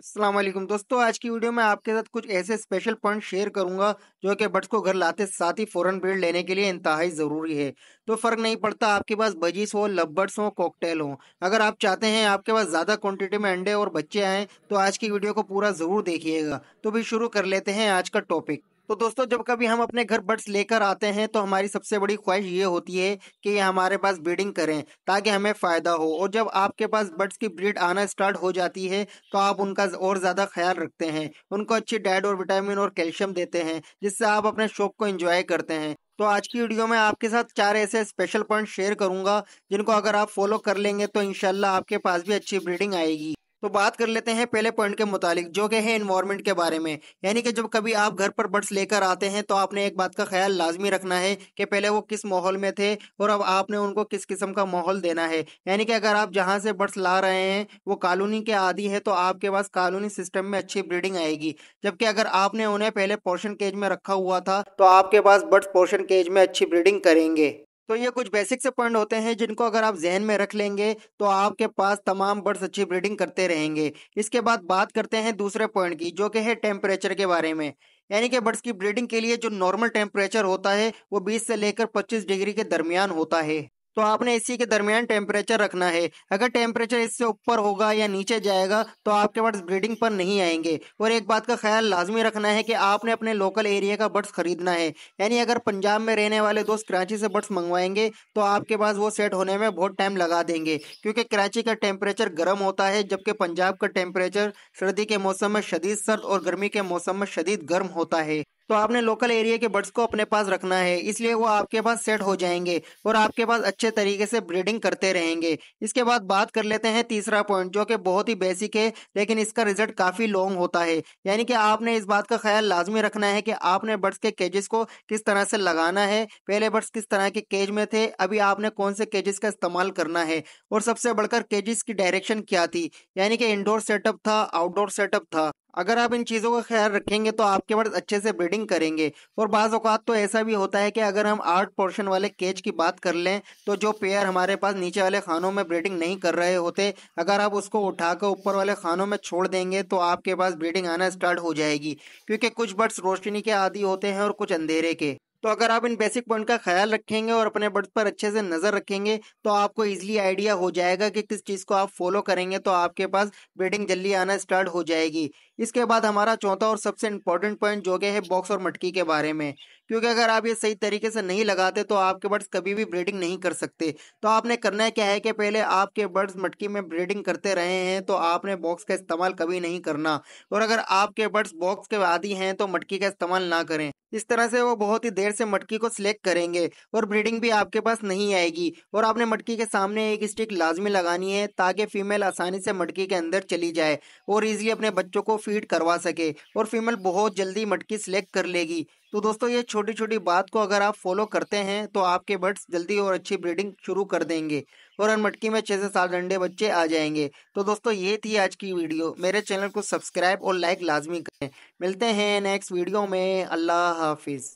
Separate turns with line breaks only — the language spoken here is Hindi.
असलम दोस्तों आज की वीडियो में आपके साथ कुछ ऐसे स्पेशल पॉइंट शेयर करूंगा जो कि बट्स को घर लाते साथ ही फ़ौरन ब्रेड लेने के लिए इंतहाई ज़रूरी है तो फ़र्क नहीं पड़ता आपके पास बजीस हो लबर्ड्स हो कॉकटेल हो अगर आप चाहते हैं आपके पास ज़्यादा क्वांटिटी में अंडे और बच्चे आएँ तो आज की वीडियो को पूरा ज़रूर देखिएगा तो भी शुरू कर लेते हैं आज का टॉपिक तो दोस्तों जब कभी हम अपने घर बर्ड्स लेकर आते हैं तो हमारी सबसे बड़ी ख्वाहिश ये होती है कि ये हमारे पास ब्रीडिंग करें ताकि हमें फ़ायदा हो और जब आपके पास बर्ड्स की ब्रीड आना स्टार्ट हो जाती है तो आप उनका और ज़्यादा ख्याल रखते हैं उनको अच्छी डाइट और विटामिन और कैल्शियम देते हैं जिससे आप अपने शौक को इंजॉय करते हैं तो आज की वीडियो में आपके साथ चार ऐसे स्पेशल पॉइंट शेयर करूंगा जिनको अगर आप फॉलो कर लेंगे तो इनशाला आपके पास भी अच्छी ब्रीडिंग आएगी तो बात कर लेते हैं पहले पॉइंट के मुतालिक जो कि है इन्वायरमेंट के बारे में यानी कि जब कभी आप घर पर बर्ड्स लेकर आते हैं तो आपने एक बात का ख्याल लाजमी रखना है कि पहले वो किस माहौल में थे और अब आपने उनको किस किस्म का माहौल देना है यानी कि अगर आप जहाँ से बर्ड्स ला रहे हैं वो कॉलोनी के आदि है तो आपके पास कॉलोनी सिस्टम में अच्छी ब्रीडिंग आएगी जबकि अगर आपने उन्हें पहले पोर्शन केज में रखा हुआ था तो आपके पास बर्ड्स पोर्शन केज में अच्छी ब्रीडिंग करेंगे तो ये कुछ बेसिक से पॉइंट होते हैं जिनको अगर आप जहन में रख लेंगे तो आपके पास तमाम बर्ड्स अच्छी ब्रीडिंग करते रहेंगे इसके बाद बात करते हैं दूसरे पॉइंट की जो कि है टेम्परेचर के बारे में यानी कि बर्ड्स की ब्रीडिंग के लिए जो नॉर्मल टेम्परेचर होता है वो 20 से लेकर 25 डिग्री के दरमियान होता है तो आपने इसी के दरमियान टेम्परेचर रखना है अगर टेम्परेचर इससे ऊपर होगा या नीचे जाएगा तो आपके बर्ड्स ब्रीडिंग पर नहीं आएंगे और एक बात का ख्याल लाजमी रखना है कि आपने अपने लोकल एरिया का बर्ड्स खरीदना है यानी अगर पंजाब में रहने वाले दोस्त कराची से बर्ड्स मंगवाएंगे तो आपके पास वो सेट होने में बहुत टाइम लगा देंगे क्योंकि कराची का टेम्परेचर गर्म होता है जबकि पंजाब का टेम्परेचर सर्दी के मौसम में शदीद सर्द और गर्मी के मौसम में शदीद गर्म होता है तो आपने लोकल एरिया के बर्ड्स को अपने पास रखना है इसलिए वो आपके पास सेट हो जाएंगे और आपके पास अच्छे तरीके से ब्रीडिंग करते रहेंगे इसके बाद बात कर लेते हैं तीसरा पॉइंट जो कि बहुत ही बेसिक है लेकिन इसका रिजल्ट काफ़ी लॉन्ग होता है यानी कि आपने इस बात का ख्याल लाजमी रखना है कि आपने बर्ड्स के केजेस को किस तरह से लगाना है पहले बर्ड्स किस तरह के केज में थे अभी आपने कौन से केजेस का इस्तेमाल करना है और सबसे बढ़कर केजेस की डायरेक्शन क्या थी यानी कि इंडोर सेटअप था आउटडोर सेटअप था अगर आप इन चीज़ों का ख्याल रखेंगे तो आपके पास अच्छे से ब्रीडिंग करेंगे और बाज़ अवत तो ऐसा भी होता है कि अगर हम आर्ट पोर्शन वाले केज की बात कर लें तो जो पेयर हमारे पास नीचे वाले खानों में ब्रीडिंग नहीं कर रहे होते अगर आप उसको उठाकर ऊपर वाले खानों में छोड़ देंगे तो आपके पास ब्रीडिंग आना स्टार्ट हो जाएगी क्योंकि कुछ बर्ड्स रोशनी के आदि होते हैं और कुछ अंधेरे के तो अगर आप इन बेसिक पॉइंट का ख्याल रखेंगे और अपने बर्थ पर अच्छे से नज़र रखेंगे तो आपको ईजिली आइडिया हो जाएगा कि किस चीज़ को आप फॉलो करेंगे तो आपके पास ब्रीडिंग जल्दी आना स्टार्ट हो जाएगी इसके बाद हमारा चौथा और सबसे इम्पॉर्टेंट पॉइंट जो कि है बॉक्स और मटकी के बारे में क्योंकि अगर आप ये सही तरीके से नहीं लगाते तो आपके बर्ड्स कभी भी ब्रीडिंग नहीं कर सकते तो आपने करना क्या है कि पहले आपके बर्ड्स मटकी में ब्रीडिंग करते रहे हैं तो आपने बॉक्स का इस्तेमाल कभी नहीं करना और अगर आपके बर्ड्स बॉक्स के आदि हैं तो मटकी का इस्तेमाल ना करें इस तरह से वो बहुत ही देर से मटकी को सिलेक्ट करेंगे और ब्रीडिंग भी आपके पास नहीं आएगी और आपने मटकी के सामने एक स्टिक लाजमी लगानी है ताकि फीमेल आसानी से मटकी के अंदर चली जाए और इजीली अपने बच्चों को फीड करवा सके और फीमेल बहुत जल्दी मटकी सिलेक्ट कर लेगी तो दोस्तों ये छोटी छोटी बात को अगर आप फॉलो करते हैं तो आपके बर्ड्स जल्दी और अच्छी ब्रीडिंग शुरू कर देंगे और हर मटकी में छः से सात अंडे बच्चे आ जाएंगे तो दोस्तों ये थी आज की वीडियो मेरे चैनल को सब्सक्राइब और लाइक लाजमी करें मिलते हैं नेक्स्ट वीडियो में अल्लाह हाफिज़